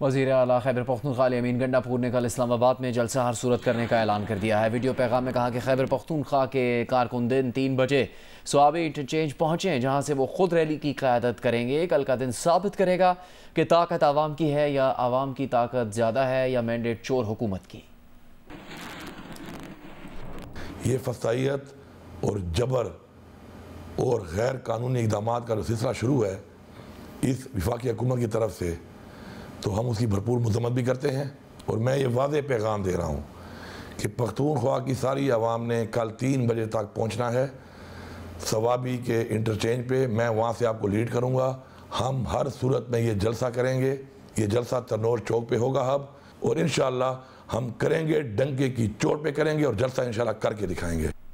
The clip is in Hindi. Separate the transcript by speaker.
Speaker 1: वजी अला खैबर पख्तनख्वा अमीन गंडापुर ने कल इस्लामाबाद में जलसा हर सूरत करने का ऐलान कर दिया है वीडियो पैगाम में कहा कि खैबर पख्तनख्वा के कारकुन दिन तीन बजे सुबी इंटरचेंज पहुँचे जहाँ से वो खुद रैली की क्यादत करेंगे कल का दिन साबित करेगा कि ताकत आवाम की है या आवाम की ताकत ज़्यादा है या मैंडेट चोर हुकूमत की
Speaker 2: ये फसाइत और जबर और गैर कानूनी इकदाम का जो सिलसिला शुरू है इस विफाकी हुकूमत की तरफ से तो हम उसकी भरपूर मजम्मत भी करते हैं और मैं ये वाज पैगाम दे रहा हूँ कि पख्तूनख्वा की सारी आवाम ने कल तीन बजे तक पहुँचना है सवाबी के इंटरचेंज पर मैं वहाँ से आपको लीड करूँगा हम हर सूरत में ये जलसा करेंगे ये जलसा तनोर चौक पर होगा हब और इन हम करेंगे डंके की चोट पे करेंगे और जलसा इन करके दिखाएंगे